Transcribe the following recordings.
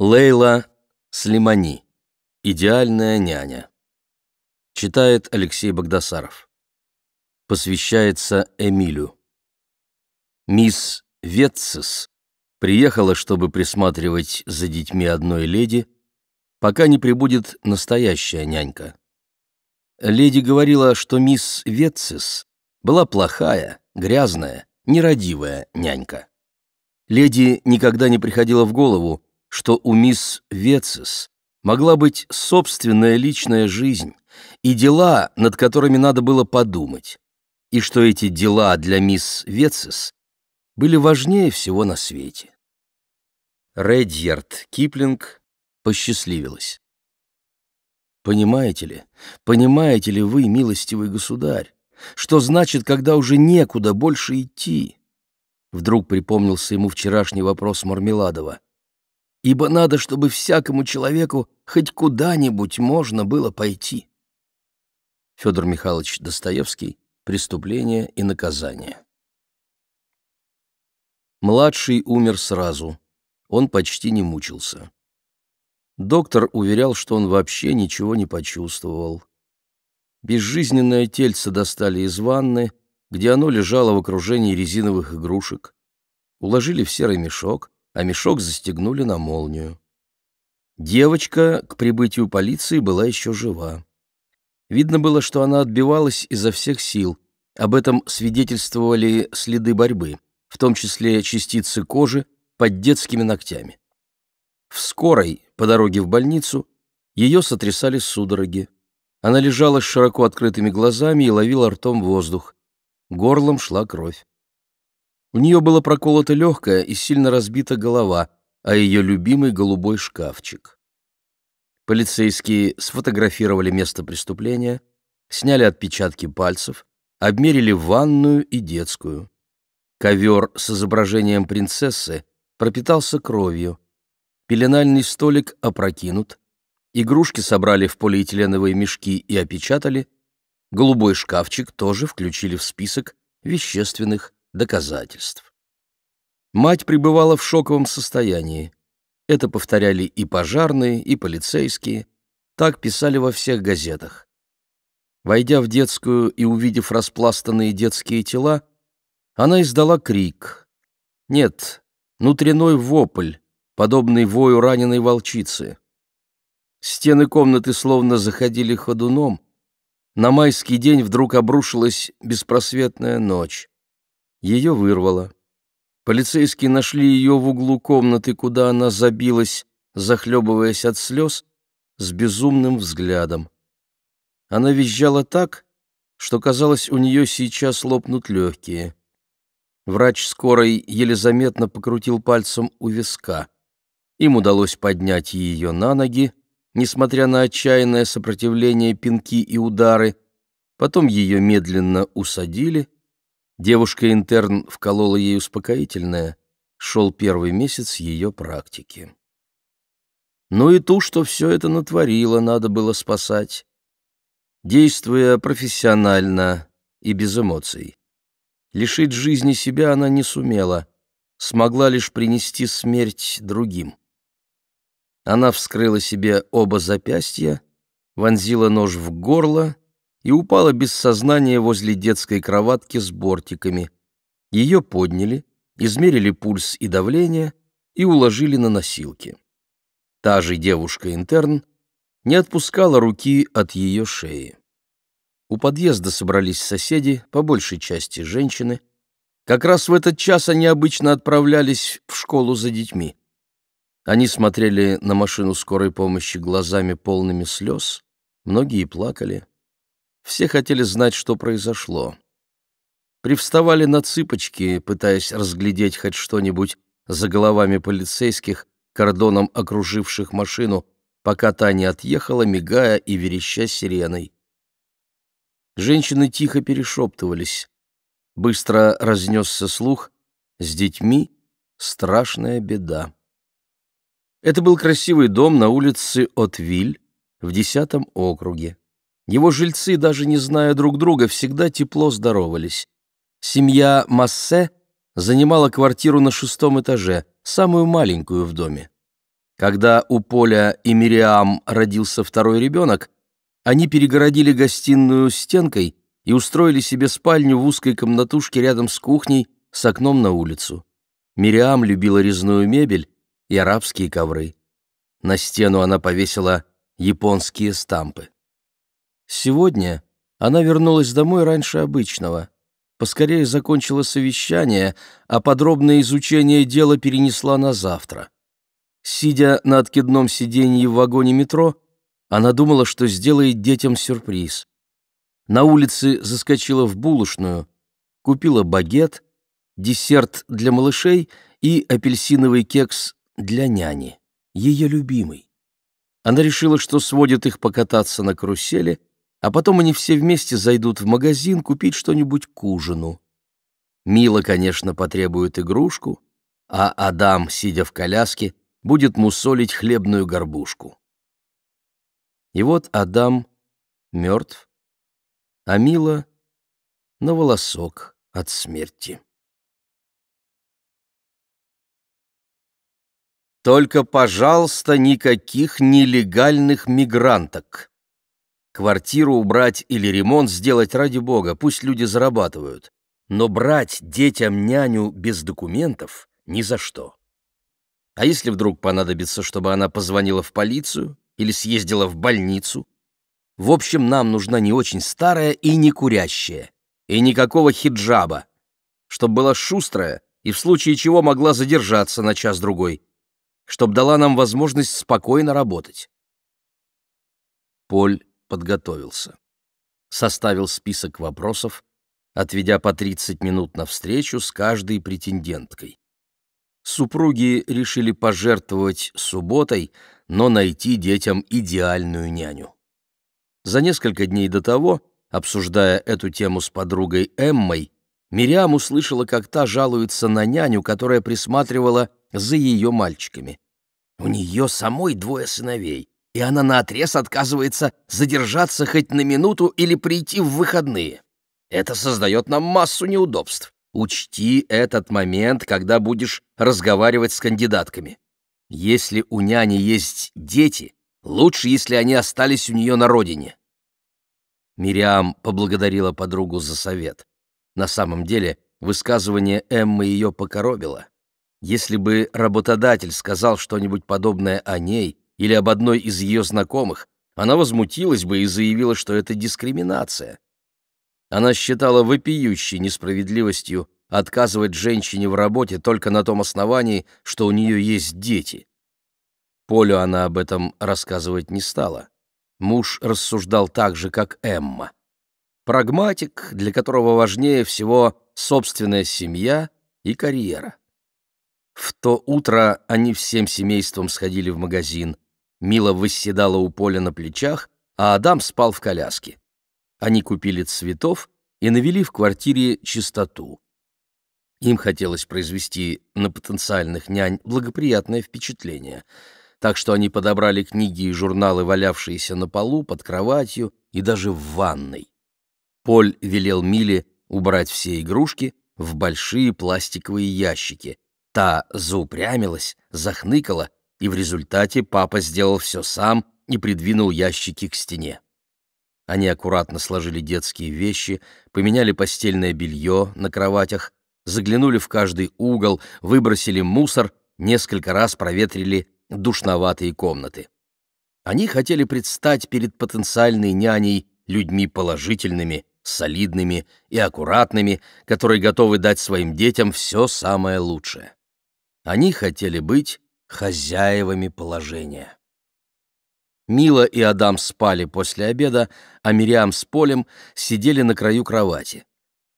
Лейла Слимани. Идеальная няня. Читает Алексей Богдасаров. Посвящается Эмилю. Мисс Ветцес приехала, чтобы присматривать за детьми одной леди, пока не прибудет настоящая нянька. Леди говорила, что мисс Ветцес была плохая, грязная, нерадивая нянька. Леди никогда не приходила в голову, что у мисс Вецис могла быть собственная личная жизнь и дела, над которыми надо было подумать, и что эти дела для мисс Вецис были важнее всего на свете. Редьярд Киплинг посчастливилась. Понимаете ли, понимаете ли вы, милостивый государь, что значит, когда уже некуда больше идти? Вдруг припомнился ему вчерашний вопрос Мармеладова ибо надо, чтобы всякому человеку хоть куда-нибудь можно было пойти. Федор Михайлович Достоевский «Преступление и наказание». Младший умер сразу. Он почти не мучился. Доктор уверял, что он вообще ничего не почувствовал. Безжизненное тельце достали из ванны, где оно лежало в окружении резиновых игрушек. Уложили в серый мешок, а мешок застегнули на молнию. Девочка к прибытию полиции была еще жива. Видно было, что она отбивалась изо всех сил. Об этом свидетельствовали следы борьбы, в том числе частицы кожи под детскими ногтями. В скорой, по дороге в больницу, ее сотрясали судороги. Она лежала с широко открытыми глазами и ловила ртом воздух. Горлом шла кровь. У нее было проколото легкая и сильно разбита голова, а ее любимый голубой шкафчик. Полицейские сфотографировали место преступления, сняли отпечатки пальцев, обмерили ванную и детскую. Ковер с изображением принцессы пропитался кровью. Пеленальный столик опрокинут. Игрушки собрали в полиэтиленовые мешки и опечатали. Голубой шкафчик тоже включили в список вещественных доказательств. Мать пребывала в шоковом состоянии. Это повторяли и пожарные, и полицейские. Так писали во всех газетах. Войдя в детскую и увидев распластанные детские тела, она издала крик. Нет, внутренной вопль, подобный вою раненой волчицы. Стены комнаты словно заходили ходуном. На майский день вдруг обрушилась беспросветная ночь. Ее вырвало. Полицейские нашли ее в углу комнаты, куда она забилась, захлебываясь от слез, с безумным взглядом. Она визжала так, что, казалось, у нее сейчас лопнут легкие. Врач скорой еле заметно покрутил пальцем у виска. Им удалось поднять ее на ноги, несмотря на отчаянное сопротивление пинки и удары. Потом ее медленно усадили, Девушка-интерн вколола ей успокоительное, шел первый месяц ее практики. Ну и ту, что все это натворило, надо было спасать, действуя профессионально и без эмоций. Лишить жизни себя она не сумела, смогла лишь принести смерть другим. Она вскрыла себе оба запястья, вонзила нож в горло и упала без сознания возле детской кроватки с бортиками. Ее подняли, измерили пульс и давление и уложили на носилки. Та же девушка-интерн не отпускала руки от ее шеи. У подъезда собрались соседи, по большей части женщины. Как раз в этот час они обычно отправлялись в школу за детьми. Они смотрели на машину скорой помощи глазами полными слез, многие плакали. Все хотели знать, что произошло. Привставали на цыпочки, пытаясь разглядеть хоть что-нибудь за головами полицейских, кордоном окруживших машину, пока та не отъехала, мигая и вереща сиреной. Женщины тихо перешептывались. Быстро разнесся слух. С детьми страшная беда. Это был красивый дом на улице Отвиль в десятом округе. Его жильцы, даже не зная друг друга, всегда тепло здоровались. Семья Массе занимала квартиру на шестом этаже, самую маленькую в доме. Когда у Поля и Мириам родился второй ребенок, они перегородили гостиную стенкой и устроили себе спальню в узкой комнатушке рядом с кухней с окном на улицу. Мириам любила резную мебель и арабские ковры. На стену она повесила японские стампы. Сегодня она вернулась домой раньше обычного. Поскорее закончила совещание, а подробное изучение дела перенесла на завтра. Сидя на откидном сиденье в вагоне метро, она думала, что сделает детям сюрприз. На улице заскочила в булочную, купила багет, десерт для малышей и апельсиновый кекс для няни, ее любимый. Она решила, что сводит их покататься на карусели – а потом они все вместе зайдут в магазин купить что-нибудь к ужину. Мила, конечно, потребует игрушку, а Адам, сидя в коляске, будет мусолить хлебную горбушку. И вот Адам мертв, а Мила на волосок от смерти. Только, пожалуйста, никаких нелегальных мигранток. Квартиру убрать или ремонт сделать ради бога, пусть люди зарабатывают. Но брать детям няню без документов ни за что. А если вдруг понадобится, чтобы она позвонила в полицию или съездила в больницу? В общем, нам нужна не очень старая и не курящая, и никакого хиджаба, чтобы была шустрая и в случае чего могла задержаться на час-другой, чтобы дала нам возможность спокойно работать. Поль подготовился. Составил список вопросов, отведя по 30 минут на встречу с каждой претенденткой. Супруги решили пожертвовать субботой, но найти детям идеальную няню. За несколько дней до того, обсуждая эту тему с подругой Эммой, Мириам услышала, как та жалуется на няню, которая присматривала за ее мальчиками. «У нее самой двое сыновей, и она наотрез отказывается задержаться хоть на минуту или прийти в выходные. Это создает нам массу неудобств. Учти этот момент, когда будешь разговаривать с кандидатками. Если у няни есть дети, лучше, если они остались у нее на родине. Мириам поблагодарила подругу за совет. На самом деле, высказывание Эммы ее покоробило. Если бы работодатель сказал что-нибудь подобное о ней — или об одной из ее знакомых, она возмутилась бы и заявила, что это дискриминация. Она считала вопиющей несправедливостью отказывать женщине в работе только на том основании, что у нее есть дети. Полю она об этом рассказывать не стала. Муж рассуждал так же, как Эмма. Прагматик, для которого важнее всего собственная семья и карьера. В то утро они всем семейством сходили в магазин. Мила восседала у поля на плечах, а Адам спал в коляске. Они купили цветов и навели в квартире чистоту. Им хотелось произвести на потенциальных нянь благоприятное впечатление, так что они подобрали книги и журналы, валявшиеся на полу, под кроватью и даже в ванной. Поль велел Миле убрать все игрушки в большие пластиковые ящики. Та заупрямилась, захныкала и в результате папа сделал все сам и придвинул ящики к стене. Они аккуратно сложили детские вещи, поменяли постельное белье на кроватях, заглянули в каждый угол, выбросили мусор, несколько раз проветрили душноватые комнаты. Они хотели предстать перед потенциальной няней людьми положительными, солидными и аккуратными, которые готовы дать своим детям все самое лучшее. Они хотели быть хозяевами положения. Мила и Адам спали после обеда, а Мириам с Полем сидели на краю кровати,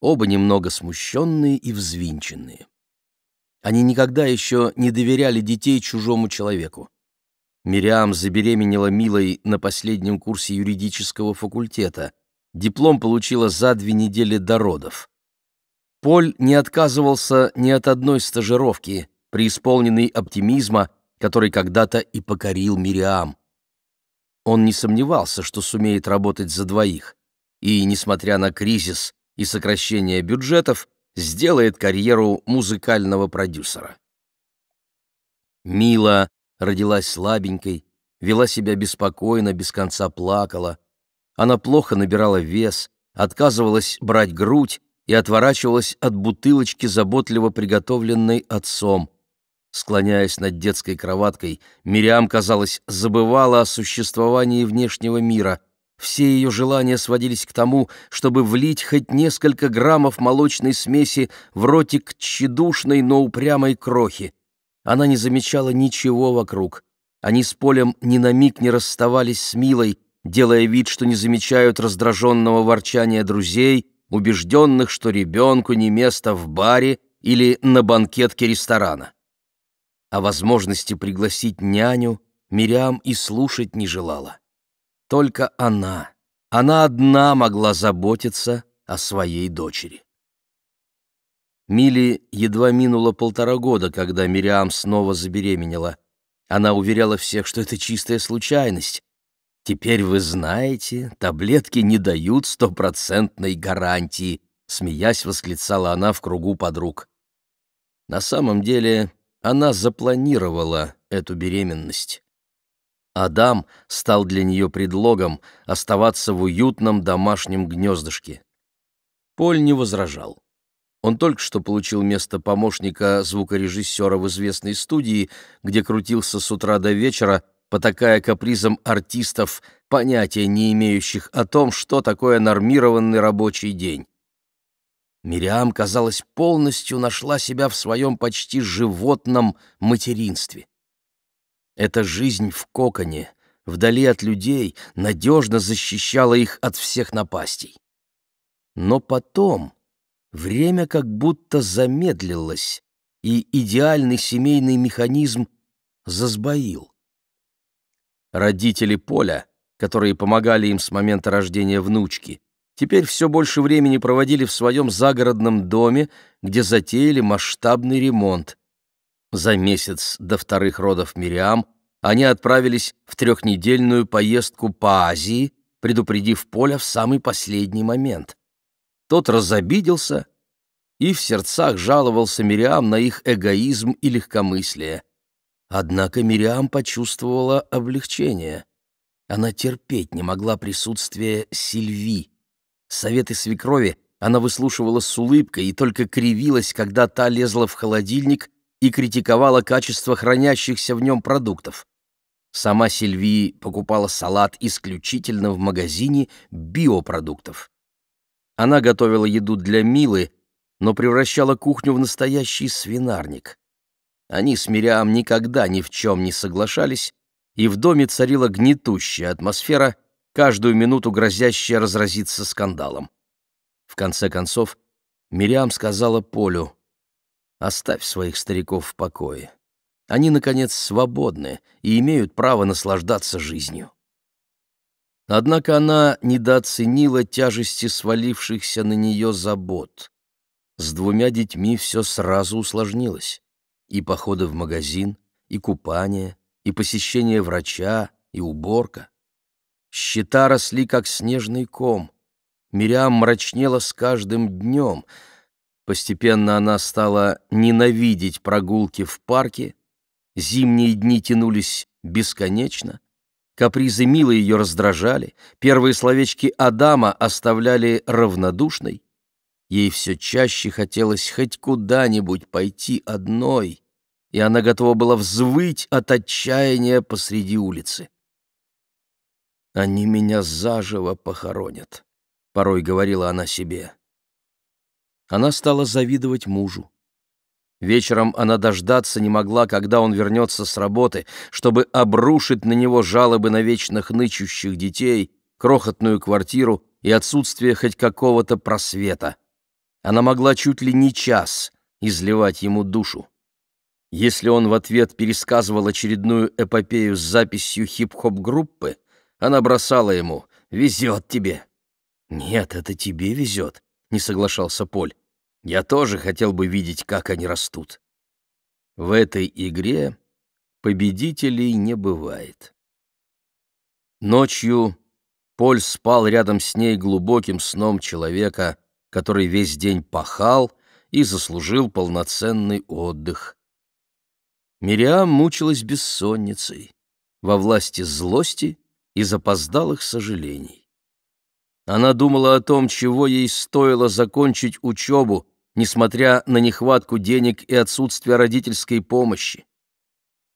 оба немного смущенные и взвинченные. Они никогда еще не доверяли детей чужому человеку. Мириам забеременела Милой на последнем курсе юридического факультета. Диплом получила за две недели до родов. Поль не отказывался ни от одной стажировки, преисполненный оптимизма, который когда-то и покорил Мириам. Он не сомневался, что сумеет работать за двоих, и, несмотря на кризис и сокращение бюджетов, сделает карьеру музыкального продюсера. Мила родилась слабенькой, вела себя беспокойно, без конца плакала. Она плохо набирала вес, отказывалась брать грудь и отворачивалась от бутылочки, заботливо приготовленной отцом. Склоняясь над детской кроваткой, Мириам, казалось, забывала о существовании внешнего мира. Все ее желания сводились к тому, чтобы влить хоть несколько граммов молочной смеси в ротик тщедушной, но упрямой крохи. Она не замечала ничего вокруг. Они с Полем ни на миг не расставались с Милой, делая вид, что не замечают раздраженного ворчания друзей, убежденных, что ребенку не место в баре или на банкетке ресторана. О возможности пригласить няню Мириам и слушать не желала. Только она, она одна могла заботиться о своей дочери. Мили едва минуло полтора года, когда Мириам снова забеременела. Она уверяла всех, что это чистая случайность. «Теперь вы знаете, таблетки не дают стопроцентной гарантии», — смеясь восклицала она в кругу подруг. На самом деле она запланировала эту беременность. Адам стал для нее предлогом оставаться в уютном домашнем гнездышке. Поль не возражал. Он только что получил место помощника звукорежиссера в известной студии, где крутился с утра до вечера, потакая капризом артистов, понятия не имеющих о том, что такое нормированный рабочий день. Мириам, казалось, полностью нашла себя в своем почти животном материнстве. Эта жизнь в коконе, вдали от людей, надежно защищала их от всех напастей. Но потом время как будто замедлилось, и идеальный семейный механизм засбоил. Родители Поля, которые помогали им с момента рождения внучки, теперь все больше времени проводили в своем загородном доме, где затеяли масштабный ремонт. За месяц до вторых родов Мириам они отправились в трехнедельную поездку по Азии, предупредив Поля в самый последний момент. Тот разобиделся и в сердцах жаловался Мириам на их эгоизм и легкомыслие. Однако Мириам почувствовала облегчение. Она терпеть не могла присутствие Сильви — Советы свекрови она выслушивала с улыбкой и только кривилась, когда та лезла в холодильник и критиковала качество хранящихся в нем продуктов. Сама Сильвии покупала салат исключительно в магазине биопродуктов. Она готовила еду для Милы, но превращала кухню в настоящий свинарник. Они с Мириам никогда ни в чем не соглашались, и в доме царила гнетущая атмосфера — каждую минуту грозящая разразиться скандалом. В конце концов, Мириам сказала Полю, «Оставь своих стариков в покое. Они, наконец, свободны и имеют право наслаждаться жизнью». Однако она недооценила тяжести свалившихся на нее забот. С двумя детьми все сразу усложнилось. И походы в магазин, и купание, и посещение врача, и уборка. Счета росли, как снежный ком. Мириам мрачнела с каждым днем. Постепенно она стала ненавидеть прогулки в парке. Зимние дни тянулись бесконечно. Капризы Милы ее раздражали. Первые словечки Адама оставляли равнодушной. Ей все чаще хотелось хоть куда-нибудь пойти одной, и она готова была взвыть от отчаяния посреди улицы. «Они меня заживо похоронят», — порой говорила она себе. Она стала завидовать мужу. Вечером она дождаться не могла, когда он вернется с работы, чтобы обрушить на него жалобы на вечно хнычущих детей, крохотную квартиру и отсутствие хоть какого-то просвета. Она могла чуть ли не час изливать ему душу. Если он в ответ пересказывал очередную эпопею с записью хип-хоп-группы, она бросала ему «Везет тебе». «Нет, это тебе везет», — не соглашался Поль. «Я тоже хотел бы видеть, как они растут». В этой игре победителей не бывает. Ночью Поль спал рядом с ней глубоким сном человека, который весь день пахал и заслужил полноценный отдых. Мириам мучилась бессонницей, во власти злости из опоздалых сожалений. Она думала о том, чего ей стоило закончить учебу, несмотря на нехватку денег и отсутствие родительской помощи.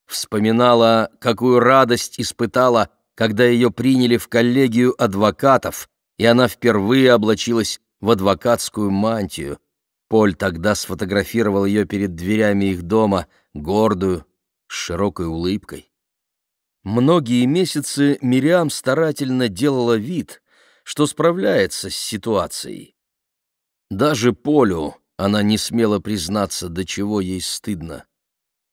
Вспоминала, какую радость испытала, когда ее приняли в коллегию адвокатов, и она впервые облачилась в адвокатскую мантию. Поль тогда сфотографировал ее перед дверями их дома, гордую, с широкой улыбкой. Многие месяцы Мириам старательно делала вид, что справляется с ситуацией. Даже Полю она не смела признаться, до чего ей стыдно.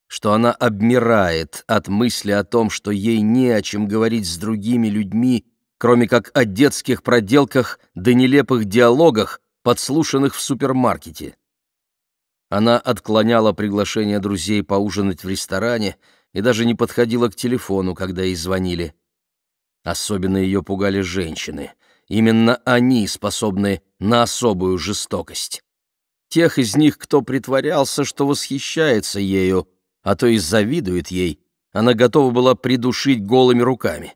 Что она обмирает от мысли о том, что ей не о чем говорить с другими людьми, кроме как о детских проделках да нелепых диалогах, подслушанных в супермаркете. Она отклоняла приглашение друзей поужинать в ресторане — и даже не подходила к телефону, когда ей звонили. Особенно ее пугали женщины. Именно они способны на особую жестокость. Тех из них, кто притворялся, что восхищается ею, а то и завидует ей, она готова была придушить голыми руками.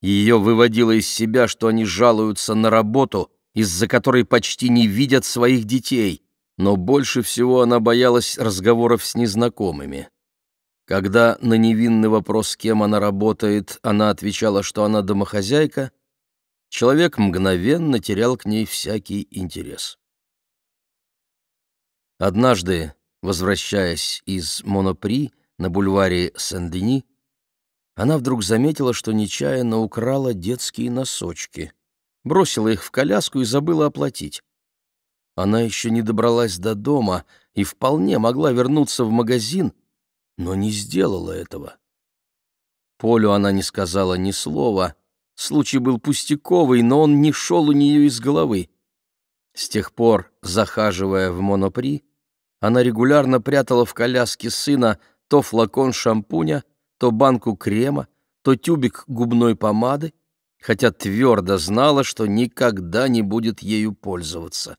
Ее выводило из себя, что они жалуются на работу, из-за которой почти не видят своих детей, но больше всего она боялась разговоров с незнакомыми. Когда на невинный вопрос, с кем она работает, она отвечала, что она домохозяйка, человек мгновенно терял к ней всякий интерес. Однажды, возвращаясь из Монопри на бульваре Сен-Дени, она вдруг заметила, что нечаянно украла детские носочки, бросила их в коляску и забыла оплатить. Она еще не добралась до дома и вполне могла вернуться в магазин, но не сделала этого. Полю она не сказала ни слова. Случай был пустяковый, но он не шел у нее из головы. С тех пор, захаживая в Монопри, она регулярно прятала в коляске сына то флакон шампуня, то банку крема, то тюбик губной помады, хотя твердо знала, что никогда не будет ею пользоваться.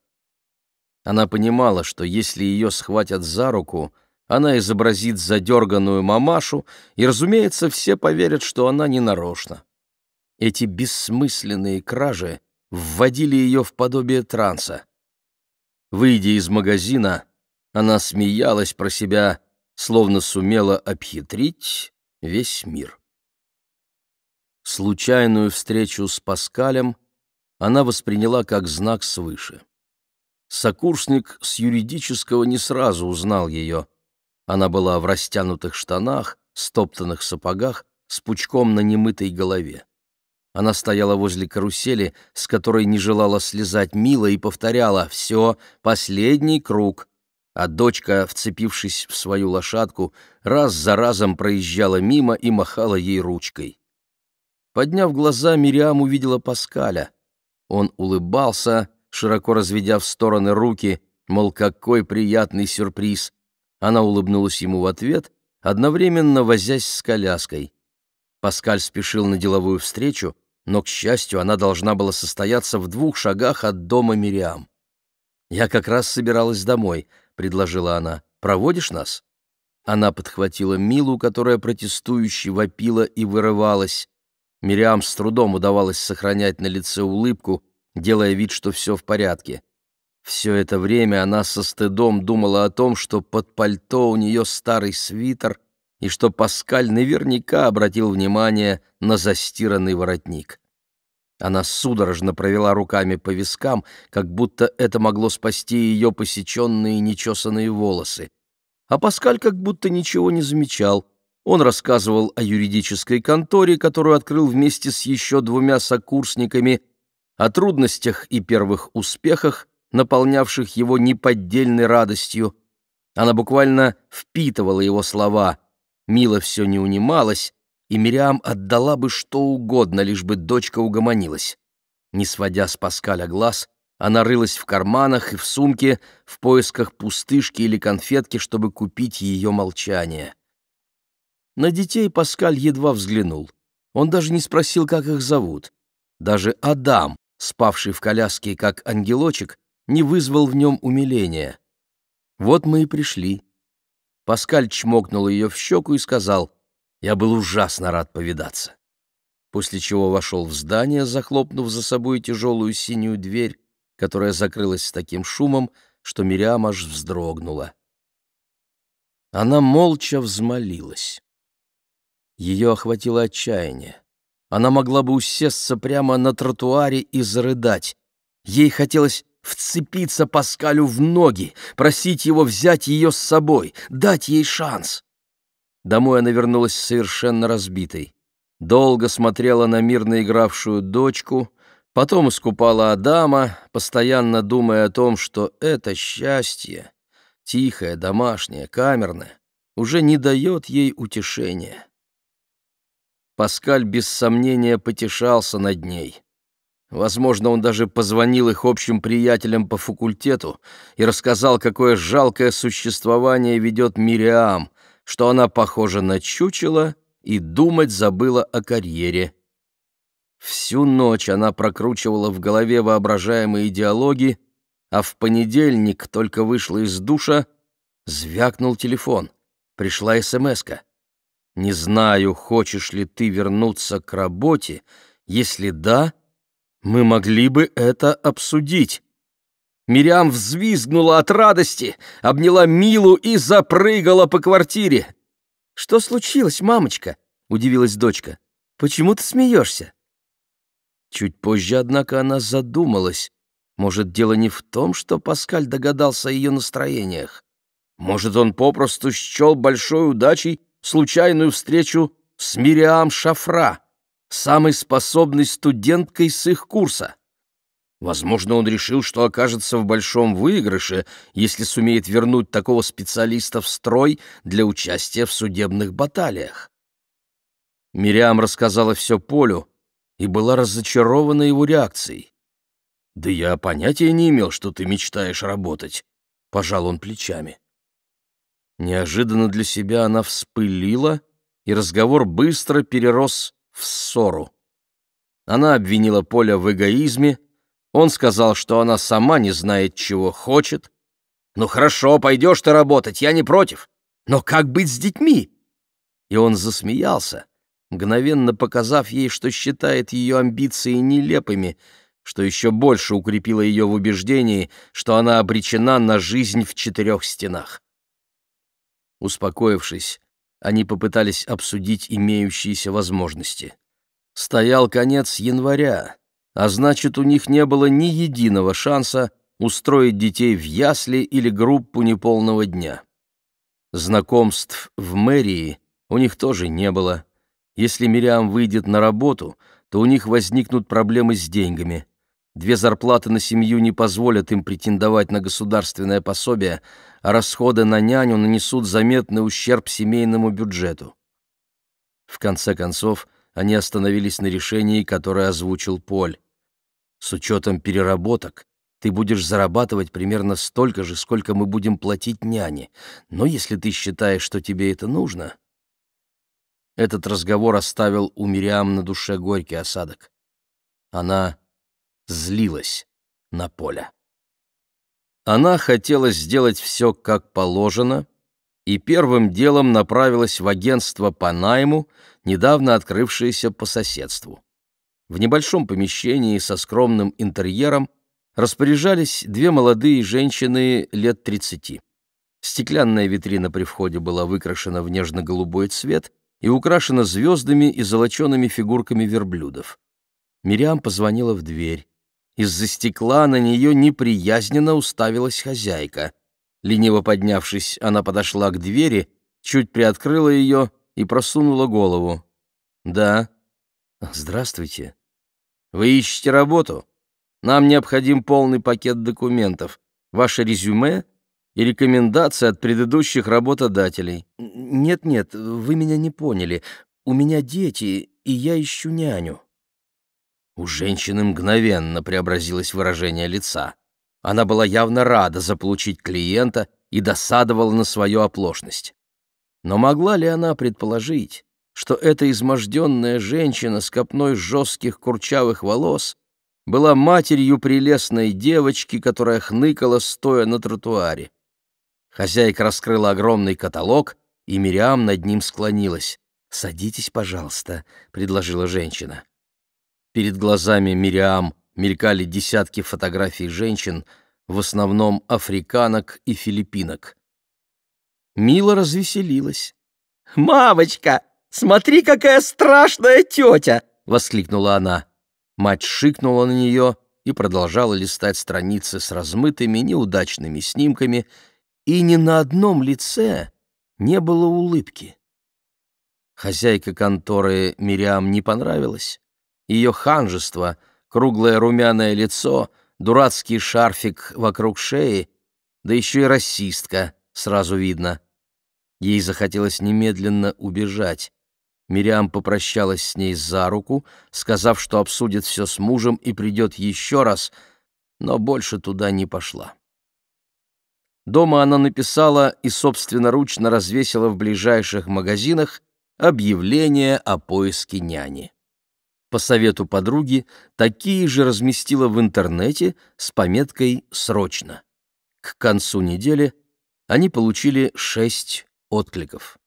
Она понимала, что если ее схватят за руку — она изобразит задерганную мамашу, и, разумеется, все поверят, что она не нарочно. Эти бессмысленные кражи вводили ее в подобие транса. Выйдя из магазина, она смеялась про себя, словно сумела обхитрить весь мир. Случайную встречу с Паскалем она восприняла как знак свыше. Сокурсник с юридического не сразу узнал ее — она была в растянутых штанах, стоптанных сапогах, с пучком на немытой голове. Она стояла возле карусели, с которой не желала слезать Мила и повторяла «Все, последний круг». А дочка, вцепившись в свою лошадку, раз за разом проезжала мимо и махала ей ручкой. Подняв глаза, Мириам увидела Паскаля. Он улыбался, широко разведя в стороны руки, мол, какой приятный сюрприз, она улыбнулась ему в ответ, одновременно возясь с коляской. Паскаль спешил на деловую встречу, но, к счастью, она должна была состояться в двух шагах от дома Мириам. «Я как раз собиралась домой», — предложила она. «Проводишь нас?» Она подхватила Милу, которая протестующе вопила и вырывалась. Мириам с трудом удавалось сохранять на лице улыбку, делая вид, что все в порядке. Все это время она со стыдом думала о том, что под пальто у нее старый свитер и что Паскаль наверняка обратил внимание на застиранный воротник. Она судорожно провела руками по вискам, как будто это могло спасти ее посеченные нечесанные волосы. А Паскаль как будто ничего не замечал. Он рассказывал о юридической конторе, которую открыл вместе с еще двумя сокурсниками, о трудностях и первых успехах, наполнявших его неподдельной радостью. Она буквально впитывала его слова. Мила все не унималась, и Мириам отдала бы что угодно, лишь бы дочка угомонилась. Не сводя с Паскаля глаз, она рылась в карманах и в сумке в поисках пустышки или конфетки, чтобы купить ее молчание. На детей Паскаль едва взглянул. Он даже не спросил, как их зовут. Даже Адам, спавший в коляске как ангелочек, не вызвал в нем умиления. Вот мы и пришли. Паскаль чмокнул ее в щеку и сказал, «Я был ужасно рад повидаться». После чего вошел в здание, захлопнув за собой тяжелую синюю дверь, которая закрылась с таким шумом, что Мириам аж вздрогнула. Она молча взмолилась. Ее охватило отчаяние. Она могла бы усесться прямо на тротуаре и зарыдать. Ей хотелось вцепиться Паскалю в ноги, просить его взять ее с собой, дать ей шанс. Домой она вернулась совершенно разбитой. Долго смотрела на мирно игравшую дочку, потом искупала Адама, постоянно думая о том, что это счастье, тихое, домашнее, камерное, уже не дает ей утешения. Паскаль без сомнения потешался над ней — Возможно, он даже позвонил их общим приятелям по факультету и рассказал, какое жалкое существование ведет Мириам, что она похожа на чучело и думать забыла о карьере. Всю ночь она прокручивала в голове воображаемые диалоги, а в понедельник, только вышла из душа, звякнул телефон. Пришла СМСка. «Не знаю, хочешь ли ты вернуться к работе. Если да, мы могли бы это обсудить. Мириам взвизгнула от радости, обняла Милу и запрыгала по квартире. «Что случилось, мамочка?» — удивилась дочка. «Почему ты смеешься?» Чуть позже, однако, она задумалась. Может, дело не в том, что Паскаль догадался о ее настроениях. Может, он попросту счел большой удачей случайную встречу с Мириам Шафра самой способной студенткой с их курса. Возможно, он решил, что окажется в большом выигрыше, если сумеет вернуть такого специалиста в строй для участия в судебных баталиях. Мириам рассказала все Полю и была разочарована его реакцией. «Да я понятия не имел, что ты мечтаешь работать», — пожал он плечами. Неожиданно для себя она вспылила, и разговор быстро перерос в ссору. Она обвинила Поля в эгоизме, он сказал, что она сама не знает, чего хочет. «Ну хорошо, пойдешь ты работать, я не против. Но как быть с детьми?» И он засмеялся, мгновенно показав ей, что считает ее амбиции нелепыми, что еще больше укрепило ее в убеждении, что она обречена на жизнь в четырех стенах. Успокоившись, они попытались обсудить имеющиеся возможности. Стоял конец января, а значит, у них не было ни единого шанса устроить детей в ясли или группу неполного дня. Знакомств в мэрии у них тоже не было. Если Мириам выйдет на работу, то у них возникнут проблемы с деньгами. Две зарплаты на семью не позволят им претендовать на государственное пособие, а расходы на няню нанесут заметный ущерб семейному бюджету. В конце концов, они остановились на решении, которое озвучил Поль. «С учетом переработок ты будешь зарабатывать примерно столько же, сколько мы будем платить няне, но если ты считаешь, что тебе это нужно...» Этот разговор оставил у Мириам на душе горький осадок. Она злилась на Поля. Она хотела сделать все как положено и первым делом направилась в агентство по найму, недавно открывшееся по соседству. В небольшом помещении со скромным интерьером распоряжались две молодые женщины лет 30. Стеклянная витрина при входе была выкрашена в нежно-голубой цвет и украшена звездами и золочеными фигурками верблюдов. Мириам позвонила в дверь. Из-за стекла на нее неприязненно уставилась хозяйка. Лениво поднявшись, она подошла к двери, чуть приоткрыла ее и просунула голову. «Да». «Здравствуйте». «Вы ищете работу? Нам необходим полный пакет документов. Ваше резюме и рекомендации от предыдущих работодателей». «Нет-нет, вы меня не поняли. У меня дети, и я ищу няню». У женщины мгновенно преобразилось выражение лица. Она была явно рада заполучить клиента и досадовала на свою оплошность. Но могла ли она предположить, что эта изможденная женщина с копной жестких курчавых волос была матерью прелестной девочки, которая хныкала, стоя на тротуаре? Хозяйка раскрыла огромный каталог, и Мириам над ним склонилась. «Садитесь, пожалуйста», — предложила женщина. Перед глазами Мириам мелькали десятки фотографий женщин, в основном африканок и филиппинок. Мила развеселилась. «Мамочка, смотри, какая страшная тетя!» — воскликнула она. Мать шикнула на нее и продолжала листать страницы с размытыми неудачными снимками, и ни на одном лице не было улыбки. Хозяйка конторы Мириам не понравилась, ее ханжество, круглое румяное лицо, дурацкий шарфик вокруг шеи, да еще и расистка, сразу видно. Ей захотелось немедленно убежать. Мириам попрощалась с ней за руку, сказав, что обсудит все с мужем и придет еще раз, но больше туда не пошла. Дома она написала и собственноручно развесила в ближайших магазинах объявление о поиске няни по совету подруги, такие же разместила в интернете с пометкой «Срочно». К концу недели они получили шесть откликов.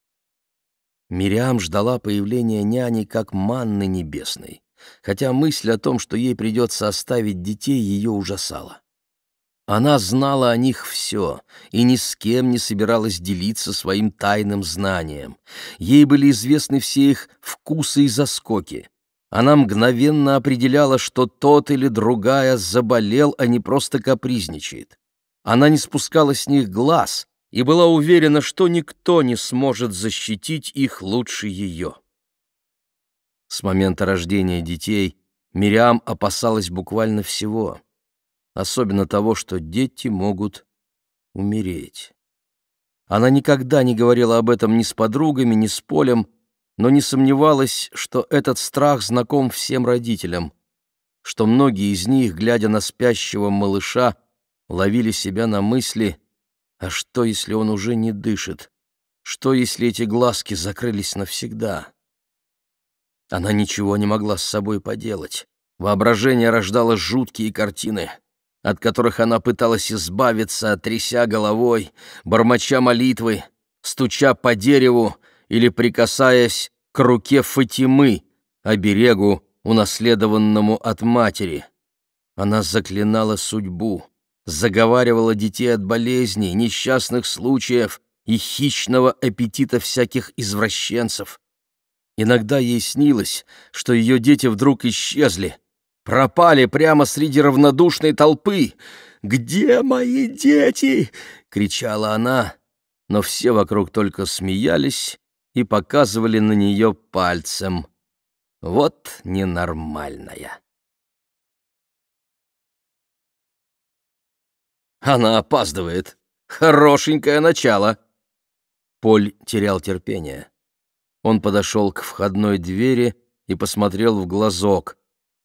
Мириам ждала появления няни как манны небесной, хотя мысль о том, что ей придется оставить детей, ее ужасала. Она знала о них все и ни с кем не собиралась делиться своим тайным знанием. Ей были известны все их вкусы и заскоки — она мгновенно определяла, что тот или другая заболел, а не просто капризничает. Она не спускала с них глаз и была уверена, что никто не сможет защитить их лучше ее. С момента рождения детей Мириам опасалась буквально всего, особенно того, что дети могут умереть. Она никогда не говорила об этом ни с подругами, ни с Полем, но не сомневалась, что этот страх знаком всем родителям, что многие из них, глядя на спящего малыша, ловили себя на мысли, а что, если он уже не дышит? Что, если эти глазки закрылись навсегда? Она ничего не могла с собой поделать. Воображение рождало жуткие картины, от которых она пыталась избавиться, тряся головой, бормоча молитвы, стуча по дереву, или прикасаясь к руке Фатимы, оберегу, а унаследованному от матери. Она заклинала судьбу, заговаривала детей от болезней, несчастных случаев и хищного аппетита всяких извращенцев. Иногда ей снилось, что ее дети вдруг исчезли, пропали прямо среди равнодушной толпы. «Где мои дети?» — кричала она, но все вокруг только смеялись и показывали на нее пальцем. Вот ненормальная. Она опаздывает. Хорошенькое начало. Поль терял терпение. Он подошел к входной двери и посмотрел в глазок.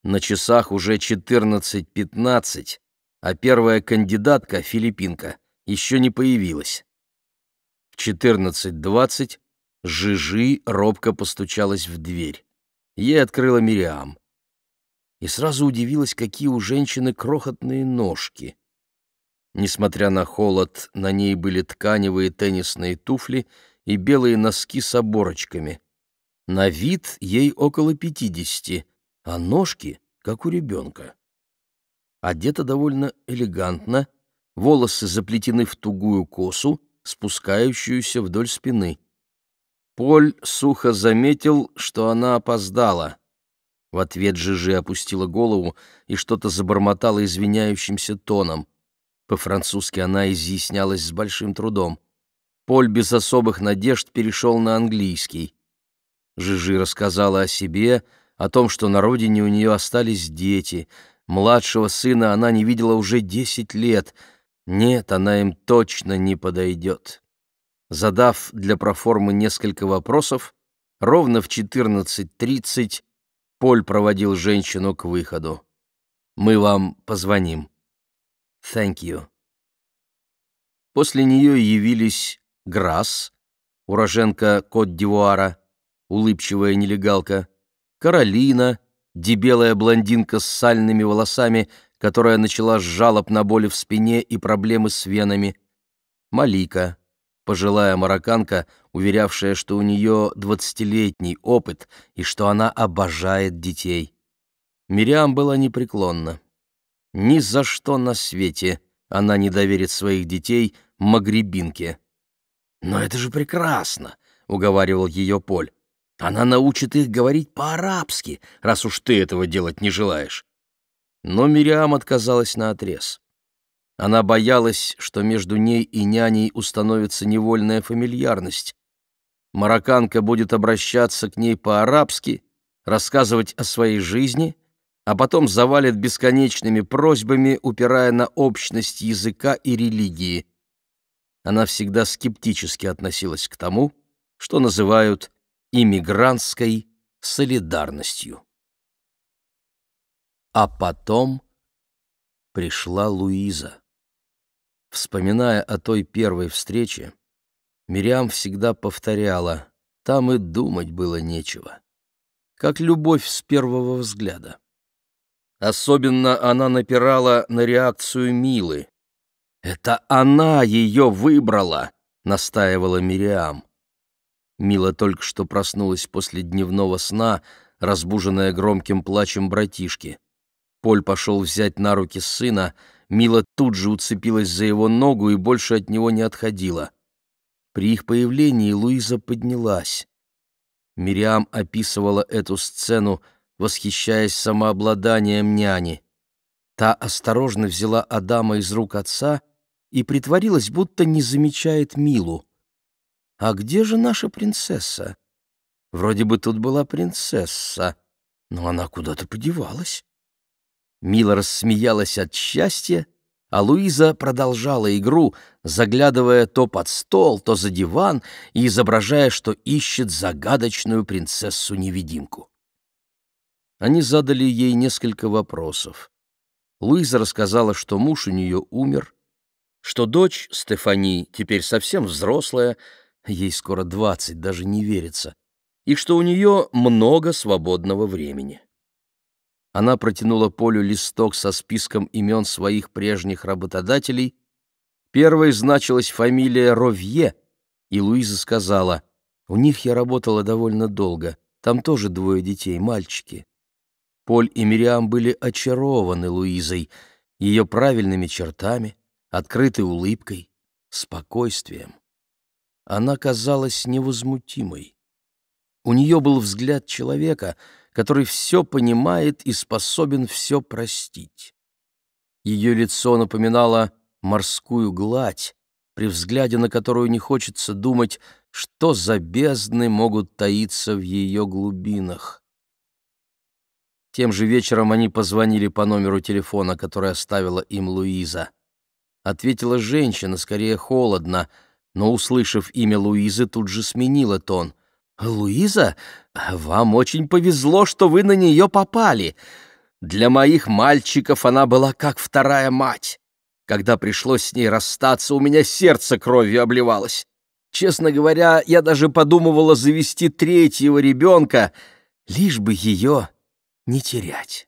На часах уже 14.15, а первая кандидатка, филиппинка, еще не появилась. В 14.20 Жижи робко постучалась в дверь. Ей открыла Мириам. И сразу удивилась, какие у женщины крохотные ножки. Несмотря на холод, на ней были тканевые теннисные туфли и белые носки с оборочками. На вид ей около пятидесяти, а ножки — как у ребенка. Одета довольно элегантно, волосы заплетены в тугую косу, спускающуюся вдоль спины — Поль сухо заметил, что она опоздала. В ответ Жижи опустила голову и что-то забормотала извиняющимся тоном. По-французски она изъяснялась с большим трудом. Поль без особых надежд перешел на английский. Жижи рассказала о себе, о том, что на родине у нее остались дети. Младшего сына она не видела уже десять лет. Нет, она им точно не подойдет. Задав для проформы несколько вопросов, ровно в 14.30 Поль проводил женщину к выходу. «Мы вам позвоним». «Thank you». После нее явились Грасс, уроженка Кот-Дивуара, улыбчивая нелегалка, Каролина, дебелая блондинка с сальными волосами, которая начала с жалоб на боли в спине и проблемы с венами, Малика пожилая марокканка, уверявшая, что у нее двадцатилетний опыт и что она обожает детей. Мириам была непреклонна. Ни за что на свете она не доверит своих детей магребинке. «Но это же прекрасно!» — уговаривал ее Поль. «Она научит их говорить по-арабски, раз уж ты этого делать не желаешь». Но Мириам отказалась наотрез. Она боялась, что между ней и няней установится невольная фамильярность. Марокканка будет обращаться к ней по-арабски, рассказывать о своей жизни, а потом завалит бесконечными просьбами, упирая на общность языка и религии. Она всегда скептически относилась к тому, что называют иммигрантской солидарностью. А потом пришла Луиза. Вспоминая о той первой встрече, Мириам всегда повторяла, там и думать было нечего. Как любовь с первого взгляда. Особенно она напирала на реакцию Милы. «Это она ее выбрала!» — настаивала Мириам. Мила только что проснулась после дневного сна, разбуженная громким плачем братишки. Поль пошел взять на руки сына — Мила тут же уцепилась за его ногу и больше от него не отходила. При их появлении Луиза поднялась. Мириам описывала эту сцену, восхищаясь самообладанием няни. Та осторожно взяла Адама из рук отца и притворилась, будто не замечает Милу. «А где же наша принцесса?» «Вроде бы тут была принцесса, но она куда-то подевалась». Мила рассмеялась от счастья, а Луиза продолжала игру, заглядывая то под стол, то за диван и изображая, что ищет загадочную принцессу-невидимку. Они задали ей несколько вопросов. Луиза рассказала, что муж у нее умер, что дочь Стефани теперь совсем взрослая, ей скоро двадцать, даже не верится, и что у нее много свободного времени. Она протянула Полю листок со списком имен своих прежних работодателей. Первой значилась фамилия Ровье, и Луиза сказала, «У них я работала довольно долго, там тоже двое детей, мальчики». Поль и Мириам были очарованы Луизой, ее правильными чертами, открытой улыбкой, спокойствием. Она казалась невозмутимой. У нее был взгляд человека — который все понимает и способен все простить. Ее лицо напоминало морскую гладь, при взгляде на которую не хочется думать, что за бездны могут таиться в ее глубинах. Тем же вечером они позвонили по номеру телефона, который оставила им Луиза. Ответила женщина, скорее холодно, но, услышав имя Луизы, тут же сменила тон — «Луиза, вам очень повезло, что вы на нее попали. Для моих мальчиков она была как вторая мать. Когда пришлось с ней расстаться, у меня сердце кровью обливалось. Честно говоря, я даже подумывала завести третьего ребенка, лишь бы ее не терять».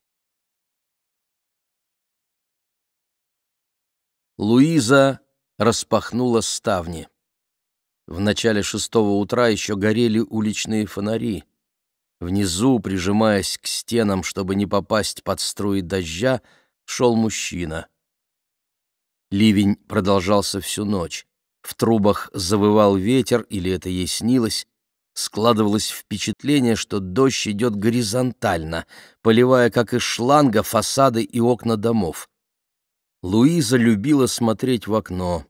Луиза распахнула ставни. В начале шестого утра еще горели уличные фонари. Внизу, прижимаясь к стенам, чтобы не попасть под струи дождя, шел мужчина. Ливень продолжался всю ночь. В трубах завывал ветер, или это ей снилось. Складывалось впечатление, что дождь идет горизонтально, поливая, как из шланга, фасады и окна домов. Луиза любила смотреть в окно.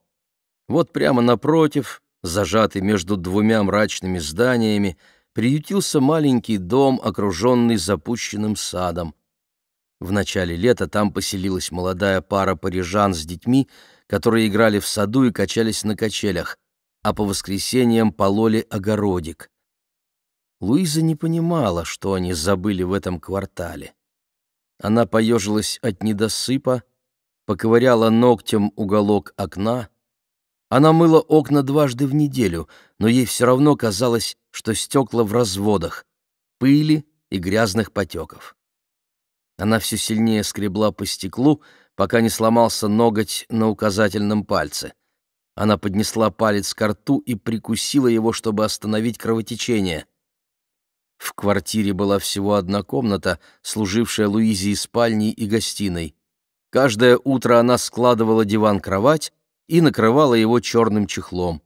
Вот прямо напротив, зажатый между двумя мрачными зданиями, приютился маленький дом, окруженный запущенным садом. В начале лета там поселилась молодая пара парижан с детьми, которые играли в саду и качались на качелях, а по воскресеньям пололи огородик. Луиза не понимала, что они забыли в этом квартале. Она поежилась от недосыпа, поковыряла ногтем уголок окна — она мыла окна дважды в неделю, но ей все равно казалось, что стекла в разводах, пыли и грязных потеков. Она все сильнее скребла по стеклу, пока не сломался ноготь на указательном пальце. Она поднесла палец к рту и прикусила его, чтобы остановить кровотечение. В квартире была всего одна комната, служившая Луизе и спальней, и гостиной. Каждое утро она складывала диван-кровать, и накрывала его черным чехлом.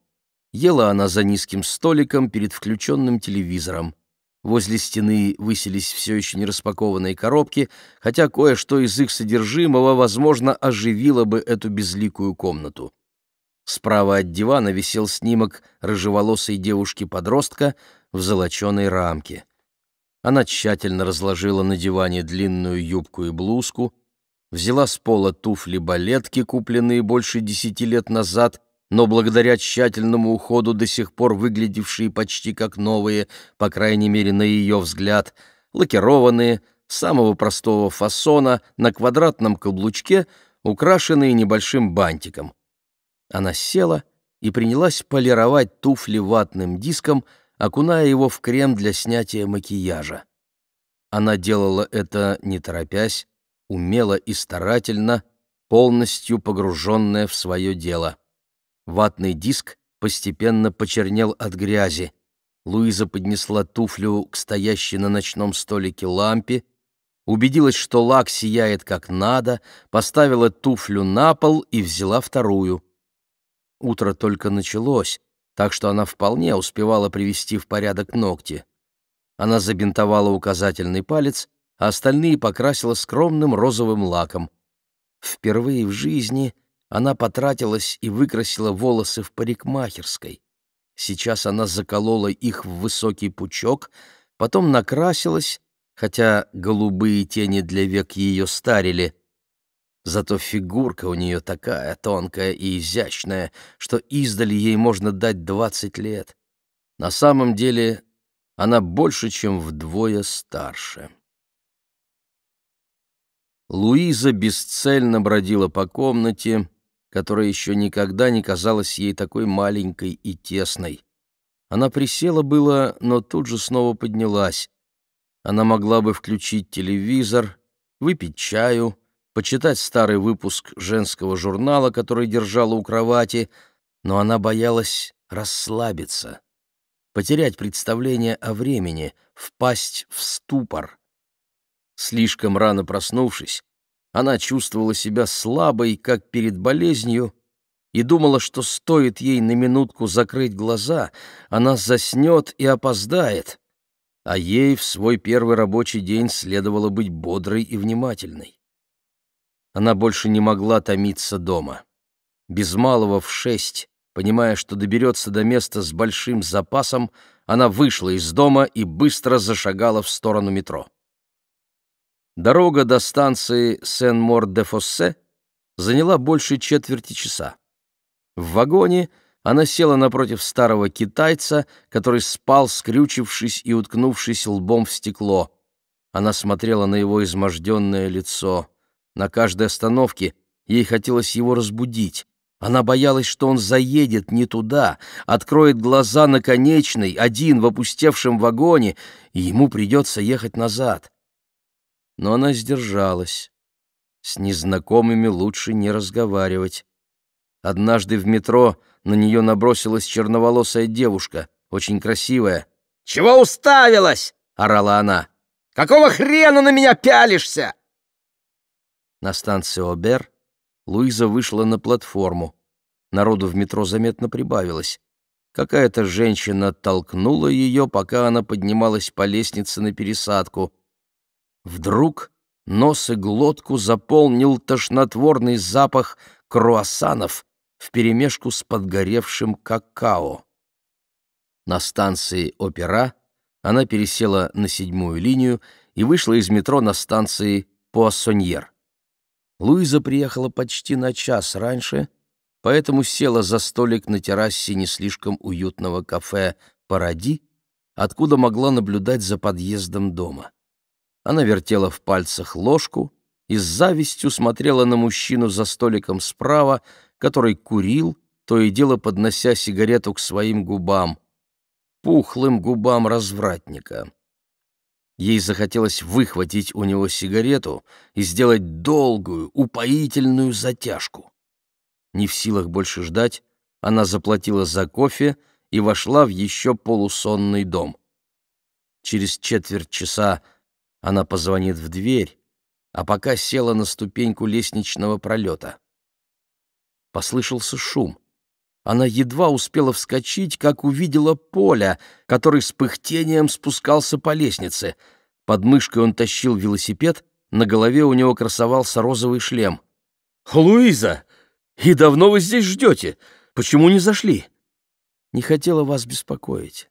Ела она за низким столиком перед включенным телевизором. Возле стены высились все еще не распакованные коробки, хотя кое-что из их содержимого, возможно, оживило бы эту безликую комнату. Справа от дивана висел снимок рыжеволосой девушки-подростка в золоченой рамке. Она тщательно разложила на диване длинную юбку и блузку, взяла с пола туфли-балетки, купленные больше десяти лет назад, но благодаря тщательному уходу до сих пор выглядевшие почти как новые, по крайней мере, на ее взгляд, лакированные, самого простого фасона, на квадратном каблучке, украшенные небольшим бантиком. Она села и принялась полировать туфли ватным диском, окуная его в крем для снятия макияжа. Она делала это, не торопясь, умело и старательно, полностью погруженная в свое дело. Ватный диск постепенно почернел от грязи. Луиза поднесла туфлю к стоящей на ночном столике лампе, убедилась, что лак сияет как надо, поставила туфлю на пол и взяла вторую. Утро только началось, так что она вполне успевала привести в порядок ногти. Она забинтовала указательный палец а остальные покрасила скромным розовым лаком. Впервые в жизни она потратилась и выкрасила волосы в парикмахерской. Сейчас она заколола их в высокий пучок, потом накрасилась, хотя голубые тени для век ее старили. Зато фигурка у нее такая тонкая и изящная, что издали ей можно дать двадцать лет. На самом деле она больше, чем вдвое старше. Луиза бесцельно бродила по комнате, которая еще никогда не казалась ей такой маленькой и тесной. Она присела было, но тут же снова поднялась. Она могла бы включить телевизор, выпить чаю, почитать старый выпуск женского журнала, который держала у кровати, но она боялась расслабиться, потерять представление о времени, впасть в ступор — Слишком рано проснувшись, она чувствовала себя слабой, как перед болезнью, и думала, что стоит ей на минутку закрыть глаза, она заснет и опоздает, а ей в свой первый рабочий день следовало быть бодрой и внимательной. Она больше не могла томиться дома. Без малого в шесть, понимая, что доберется до места с большим запасом, она вышла из дома и быстро зашагала в сторону метро. Дорога до станции Сен-Мор-де-Фоссе заняла больше четверти часа. В вагоне она села напротив старого китайца, который спал, скрючившись и уткнувшись лбом в стекло. Она смотрела на его изможденное лицо. На каждой остановке ей хотелось его разбудить. Она боялась, что он заедет не туда, откроет глаза на конечной, один в опустевшем вагоне, и ему придется ехать назад но она сдержалась. С незнакомыми лучше не разговаривать. Однажды в метро на нее набросилась черноволосая девушка, очень красивая. «Чего уставилась?» — орала она. «Какого хрена на меня пялишься?» На станции Обер Луиза вышла на платформу. Народу в метро заметно прибавилось. Какая-то женщина толкнула ее, пока она поднималась по лестнице на пересадку — Вдруг нос и глотку заполнил тошнотворный запах круассанов вперемешку с подгоревшим какао. На станции «Опера» она пересела на седьмую линию и вышла из метро на станции «Пуассоньер». Луиза приехала почти на час раньше, поэтому села за столик на террасе не слишком уютного кафе «Паради», откуда могла наблюдать за подъездом дома. Она вертела в пальцах ложку и с завистью смотрела на мужчину за столиком справа, который курил, то и дело поднося сигарету к своим губам, пухлым губам развратника. Ей захотелось выхватить у него сигарету и сделать долгую, упоительную затяжку. Не в силах больше ждать, она заплатила за кофе и вошла в еще полусонный дом. Через четверть часа она позвонит в дверь, а пока села на ступеньку лестничного пролета. Послышался шум. Она едва успела вскочить, как увидела Поля, который с пыхтением спускался по лестнице. Под мышкой он тащил велосипед, на голове у него красовался розовый шлем. «Луиза! И давно вы здесь ждете? Почему не зашли?» «Не хотела вас беспокоить».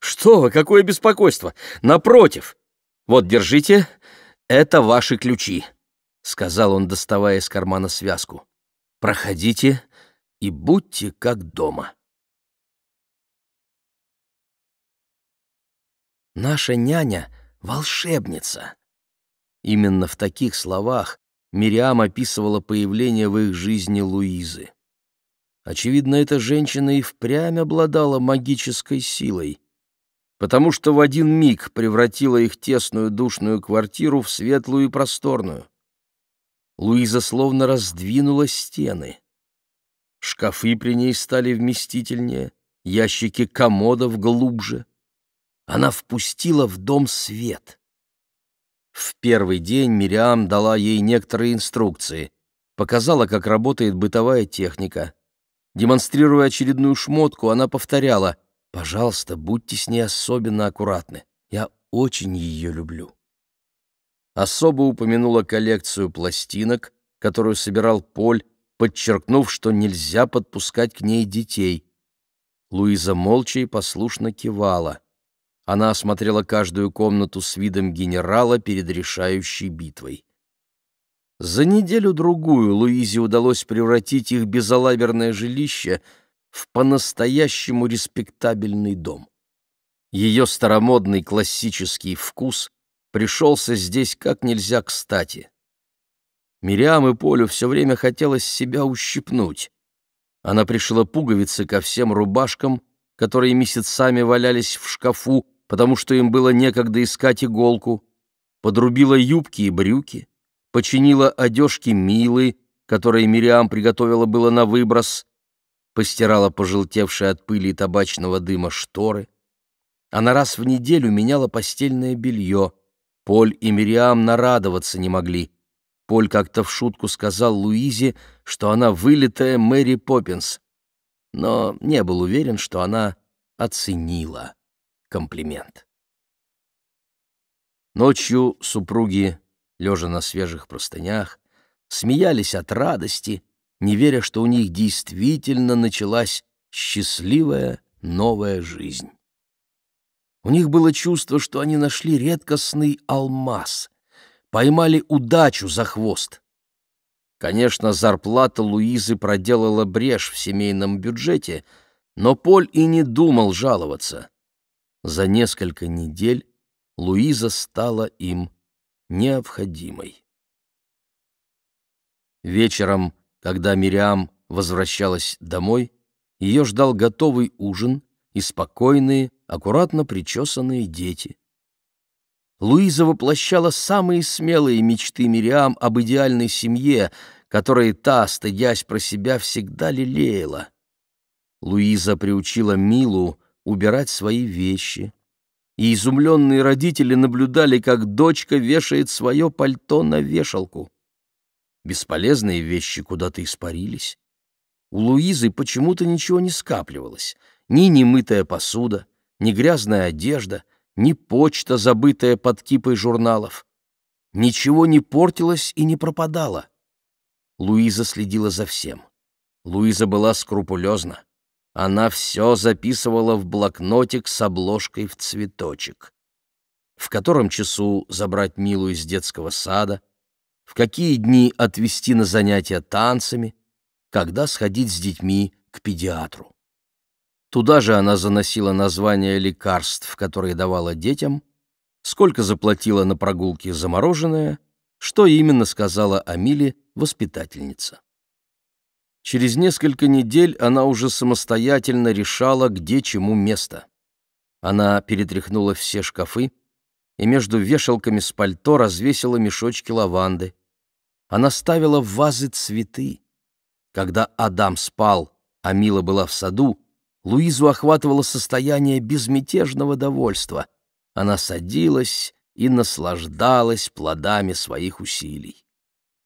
«Что вы, какое беспокойство! Напротив! «Вот, держите, это ваши ключи», — сказал он, доставая из кармана связку. «Проходите и будьте как дома». «Наша няня — волшебница!» Именно в таких словах Мириам описывала появление в их жизни Луизы. Очевидно, эта женщина и впрямь обладала магической силой — потому что в один миг превратила их тесную душную квартиру в светлую и просторную. Луиза словно раздвинула стены. Шкафы при ней стали вместительнее, ящики комодов глубже. Она впустила в дом свет. В первый день Мириам дала ей некоторые инструкции, показала, как работает бытовая техника. Демонстрируя очередную шмотку, она повторяла — Пожалуйста, будьте с ней особенно аккуратны. Я очень ее люблю». Особо упомянула коллекцию пластинок, которую собирал Поль, подчеркнув, что нельзя подпускать к ней детей. Луиза молча и послушно кивала. Она осмотрела каждую комнату с видом генерала перед решающей битвой. За неделю-другую Луизе удалось превратить их безалаберное жилище — в по-настоящему респектабельный дом. Ее старомодный классический вкус пришелся здесь как нельзя кстати. Мириам и Полю все время хотелось себя ущипнуть. Она пришила пуговицы ко всем рубашкам, которые месяцами валялись в шкафу, потому что им было некогда искать иголку, подрубила юбки и брюки, починила одежки Милы, которые Мириам приготовила было на выброс, постирала пожелтевшие от пыли и табачного дыма шторы. Она раз в неделю меняла постельное белье. Поль и Мириам нарадоваться не могли. Поль как-то в шутку сказал Луизе, что она вылитая Мэри Поппинс, но не был уверен, что она оценила комплимент. Ночью супруги, лежа на свежих простынях, смеялись от радости — не веря, что у них действительно началась счастливая новая жизнь. У них было чувство, что они нашли редкостный алмаз, поймали удачу за хвост. Конечно, зарплата Луизы проделала брешь в семейном бюджете, но Поль и не думал жаловаться. За несколько недель Луиза стала им необходимой. Вечером когда Мириам возвращалась домой, ее ждал готовый ужин и спокойные, аккуратно причесанные дети. Луиза воплощала самые смелые мечты Мириам об идеальной семье, которые та, стыдясь про себя, всегда лелеяла. Луиза приучила Милу убирать свои вещи, и изумленные родители наблюдали, как дочка вешает свое пальто на вешалку бесполезные вещи куда-то испарились. У Луизы почему-то ничего не скапливалось, ни немытая посуда, ни грязная одежда, ни почта, забытая под кипой журналов. Ничего не портилось и не пропадало. Луиза следила за всем. Луиза была скрупулезна. Она все записывала в блокнотик с обложкой в цветочек. В котором часу забрать Милу из детского сада, в какие дни отвести на занятия танцами, когда сходить с детьми к педиатру. Туда же она заносила названия лекарств, которые давала детям, сколько заплатила на прогулки замороженное, что именно сказала Амиле воспитательница. Через несколько недель она уже самостоятельно решала, где чему место. Она перетряхнула все шкафы и между вешалками с пальто развесила мешочки лаванды, она ставила в вазы цветы. Когда Адам спал, а Мила была в саду, Луизу охватывало состояние безмятежного довольства. Она садилась и наслаждалась плодами своих усилий.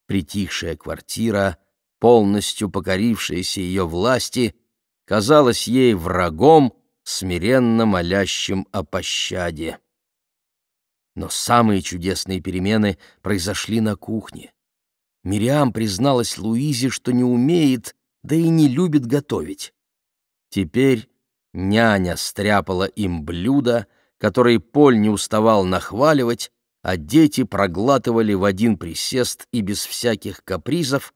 Притихшая квартира, полностью покорившаяся ее власти, казалась ей врагом, смиренно молящим о пощаде. Но самые чудесные перемены произошли на кухне. Мириам призналась Луизе, что не умеет, да и не любит готовить. Теперь няня стряпала им блюда, которые Поль не уставал нахваливать, а дети проглатывали в один присест и без всяких капризов,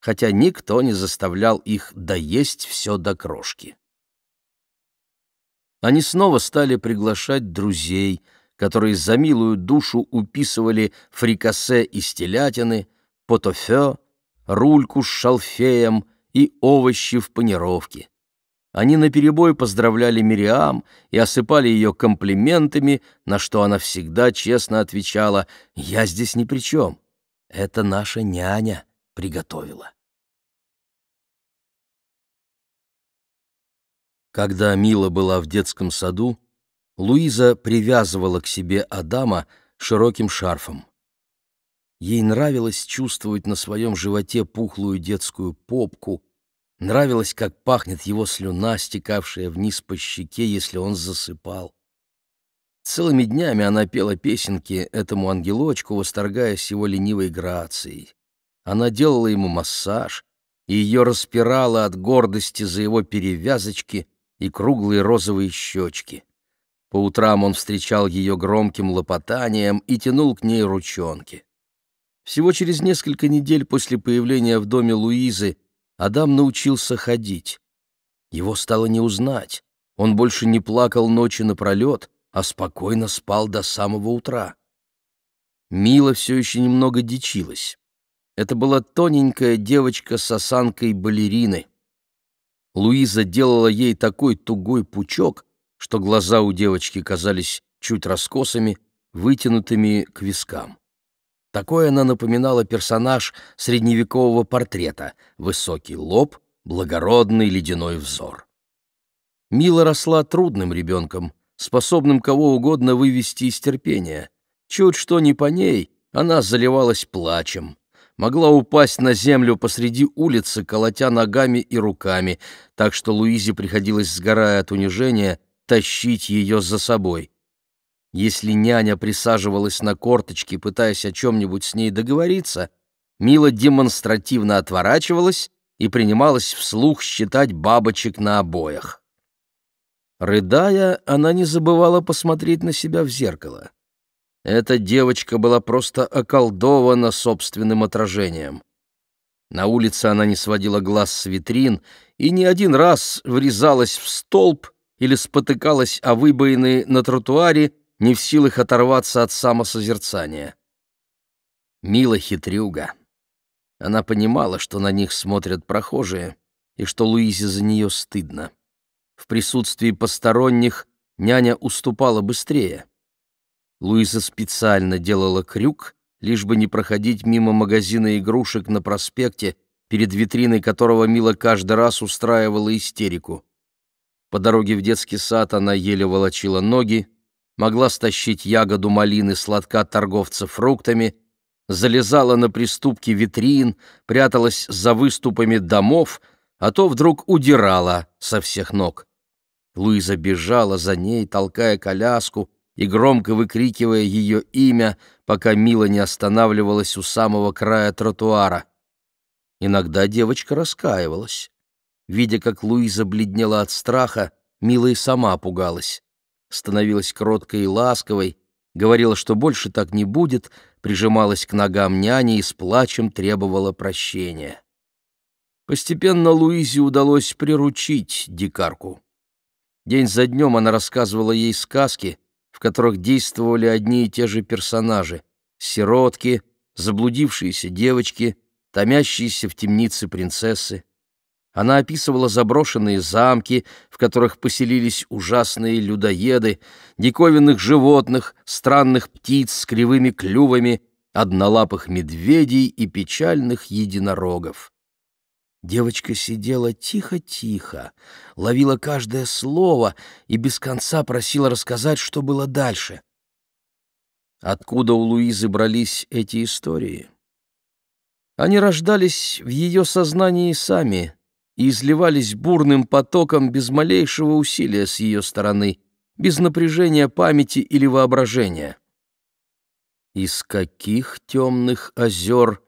хотя никто не заставлял их доесть все до крошки. Они снова стали приглашать друзей, которые за милую душу уписывали фрикасе из телятины, потофе, рульку с шалфеем и овощи в панировке. Они наперебой поздравляли Мириам и осыпали ее комплиментами, на что она всегда честно отвечала «Я здесь ни при чем. Это наша няня приготовила». Когда Мила была в детском саду, Луиза привязывала к себе Адама широким шарфом. Ей нравилось чувствовать на своем животе пухлую детскую попку, нравилось, как пахнет его слюна, стекавшая вниз по щеке, если он засыпал. Целыми днями она пела песенки этому ангелочку, восторгаясь его ленивой грацией. Она делала ему массаж, и ее распирало от гордости за его перевязочки и круглые розовые щечки. По утрам он встречал ее громким лопотанием и тянул к ней ручонки. Всего через несколько недель после появления в доме Луизы Адам научился ходить. Его стало не узнать. Он больше не плакал ночи напролет, а спокойно спал до самого утра. Мила все еще немного дичилась. Это была тоненькая девочка с осанкой балерины. Луиза делала ей такой тугой пучок, что глаза у девочки казались чуть раскосами, вытянутыми к вискам. Такое она напоминала персонаж средневекового портрета — высокий лоб, благородный ледяной взор. Мила росла трудным ребенком, способным кого угодно вывести из терпения. Чуть что не по ней, она заливалась плачем. Могла упасть на землю посреди улицы, колотя ногами и руками, так что Луизе приходилось, сгорая от унижения, тащить ее за собой. Если няня присаживалась на корточки, пытаясь о чем-нибудь с ней договориться, Мила демонстративно отворачивалась и принималась вслух считать бабочек на обоях. Рыдая, она не забывала посмотреть на себя в зеркало. Эта девочка была просто околдована собственным отражением. На улице она не сводила глаз с витрин и не один раз врезалась в столб или спотыкалась о выбоины на тротуаре, не в силах оторваться от самосозерцания. Мила хитрюга. Она понимала, что на них смотрят прохожие, и что Луизе за нее стыдно. В присутствии посторонних няня уступала быстрее. Луиза специально делала крюк, лишь бы не проходить мимо магазина игрушек на проспекте, перед витриной которого Мила каждый раз устраивала истерику. По дороге в детский сад она еле волочила ноги, могла стащить ягоду малины с лотка торговца фруктами, залезала на приступки витрин, пряталась за выступами домов, а то вдруг удирала со всех ног. Луиза бежала за ней, толкая коляску и громко выкрикивая ее имя, пока Мила не останавливалась у самого края тротуара. Иногда девочка раскаивалась. Видя, как Луиза бледнела от страха, Мила и сама пугалась становилась кроткой и ласковой, говорила, что больше так не будет, прижималась к ногам няни и с плачем требовала прощения. Постепенно Луизе удалось приручить дикарку. День за днем она рассказывала ей сказки, в которых действовали одни и те же персонажи — сиротки, заблудившиеся девочки, томящиеся в темнице принцессы. Она описывала заброшенные замки, в которых поселились ужасные людоеды, диковинных животных, странных птиц с кривыми клювами, однолапых медведей и печальных единорогов. Девочка сидела тихо-тихо, ловила каждое слово и без конца просила рассказать, что было дальше. Откуда у Луизы брались эти истории? Они рождались в ее сознании сами — и изливались бурным потоком без малейшего усилия с ее стороны, без напряжения памяти или воображения. Из каких темных озер,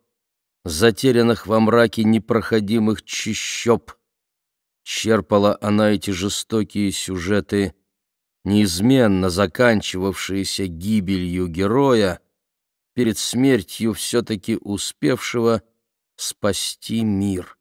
затерянных во мраке непроходимых чищоб, черпала она эти жестокие сюжеты, неизменно заканчивавшиеся гибелью героя, перед смертью все-таки успевшего спасти мир.